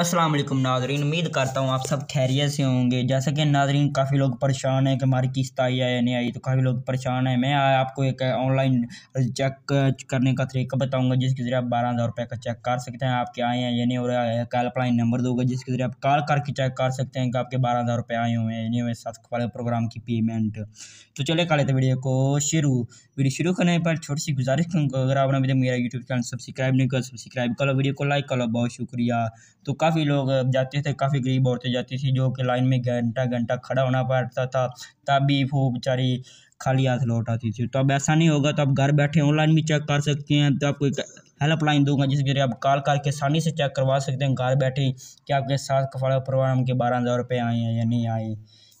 अस्सलाम वालेकुम नाजरीन उम्मीद करता हूँ आप सब खैरियत से होंगे जैसा कि नाजरीन काफ़ी लोग परेशान हैं कि हमारी किस्त आई है या नहीं आई तो काफ़ी लोग परेशान हैं मैं आपको एक ऑनलाइन चेक करने का तरीका बताऊंगा जिसके ज़रिए आप बारह हज़ार रुपये का चेक कर सकते हैं आपके आए हैं या नहीं हो रहा है हेल्पलाइन नंबर दूंगा जिसके ज़रिए आप कॉल करके चेक कर सकते हैं कि आपके बारह हज़ार रुपये आए हुए हैं या नहीं हुए साथ वाले प्रोग्राम की पेमेंट तो चले कर लेते वीडियो को शुरू वीडियो शुरू करने पर छोटी सी गुजारिश करूँगा अगर आपने मेरा यूट्यूब चैनल सब्सक्राइब नहीं कर सब्सक्राइब करो वीडियो को लाइक करो बहुत शुक्रिया तो काफ़ी लोग जाते थे काफ़ी गरीब औरतें जाती थी जो कि लाइन में घंटा घंटा खड़ा होना पड़ता था तब भी वो बेचारी खाली हाथ लौट आती थी तो अब ऐसा नहीं होगा तो आप घर बैठे ऑनलाइन भी चेक कर सकते हैं तो आपको एक हेल्पलाइन दूंगा जिसके जरिए आप कॉल करके आसानी से चेक करवा सकते हैं घर बैठे कि आपके साथ कफाड़ा प्रोग्राम के बारह हज़ार रुपये आए हैं या नहीं आए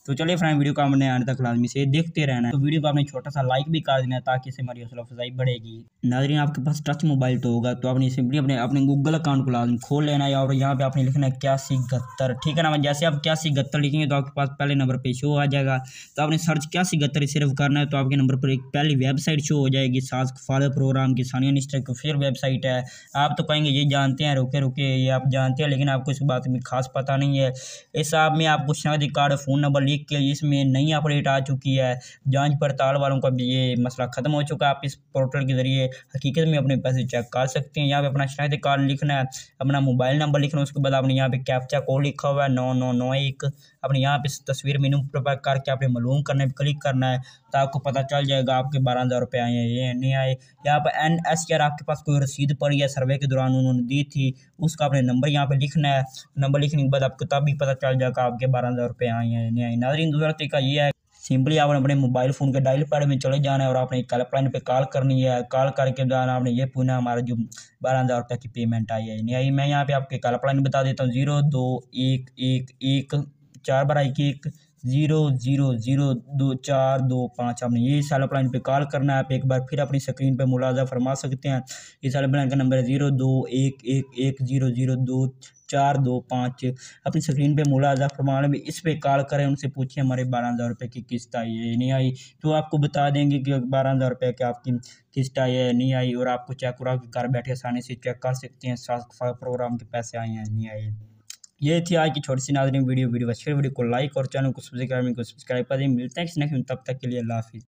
तो चलिए फ्रेंड वीडियो को आपने आने तक लाजमी से देखते रहना है तो वीडियो को आपने छोटा सा लाइक भी कर देना है ताकि इससे हमारी हौसला अफजाई बढ़ेगी नाजरीन आपके पास टच मोबाइल तो होगा तो आपने सिंपली अपने अपने गूगल अकाउंट को लाजमी खोल लेना है और यहाँ पे आपने लिखना है सी गत्तर ठीक है ना जैसे आप इक्यासी गत्तर लिखेंगे तो आपके पास पहले नंबर पर शो आ जाएगा तो आपने सर्च सी गत्तर सिर्फ करना है तो आपके नंबर पर एक पहली वेबसाइट शो हो जाएगी सास फादर प्रोग्राम की सानिया निस्टर की फिर वेबसाइट है आप तो कहेंगे ये जानते हैं रुके रुके ये आप जानते हैं लेकिन आपको इस बात में खास पता नहीं है इस आप में आपको शादी कार्ड फ़ोन नंबर देख के इसमें नई अपडेट आ चुकी है जांच पड़ताल वालों का भी ये मसला ख़त्म हो चुका है आप इस पोर्टल के ज़रिए हकीकत में अपने पैसे चेक कर सकते हैं यहाँ पे अपना शनाख्त कार्ड लिखना है अपना मोबाइल नंबर लिखना है उसके बाद आपने यहाँ पे कैप्चा कोड लिखा हुआ है नौ नौ नौ एक अपने यहाँ पे तस्वीर में इनम करके आपने मालूम करने पर क्लिक करना है तो आपको पता चल जाएगा आपके बारह हज़ार रुपये आए हैं ये नहीं आए यहाँ पर एन एस यार आपके पास कोई रसीद पड़ी है सर्वे के दौरान उन्होंने दी थी उसका आपने नंबर यहाँ पर लिखना है नंबर लिखने के बाद आपको तब भी पता चल जाएगा आपके बारह हज़ार रुपये आए हैं नहीं आए नाजरीन दूसरा तरीका ये है सिंपली आपने अपने मोबाइल फ़ोन के डायल पैड में चले जाना है और आपने हेल्पलाइन पे कॉल करनी है कॉल करके जाना आपने ये पूछना हमारा जो बारह हज़ार रुपये की पेमेंट आई है नहीं आई मैं यहाँ पे आपके हेल्पलाइन बता देता हूँ ज़ीरो दो एक एक एक चार बार आई की एक ज़ीरो ज़ीरो ज़ीरो दो चार दो पाँच आपने ये इस हेल्प लाइन पर कॉल करना है आप एक बार फिर अपनी स्क्रीन पर मुलाजा फरमा सकते हैं इस हेल्प लाइन का नंबर है ज़ीरो दो एक एक एक ज़ीरो ज़ीरो दो चार दो पाँच अपनी स्क्रीन पे मुलाजा फरमा लें इस पे कॉल करें उनसे पूछिए हमारे बारह हज़ार रुपये की किस्त आई है नहीं आई तो आपको बता देंगे कि बारह हज़ार रुपये की आपकी किस्त आई है नहीं आई और आपको चेक करा कि घर बैठे आसानी से चेक कर सकते हैं प्रोग्राम के पैसे आए हैं नहीं आए ये थी आज की छोटी सी नाजरी वीडियो वीडियो अच्छी वीडियो को लाइक और चैनल को सब्सक्राइब को सब्सक्राइब कर दें मिलते हैं नेक्स्ट तब तक के लिए अल्लाह हाफिज़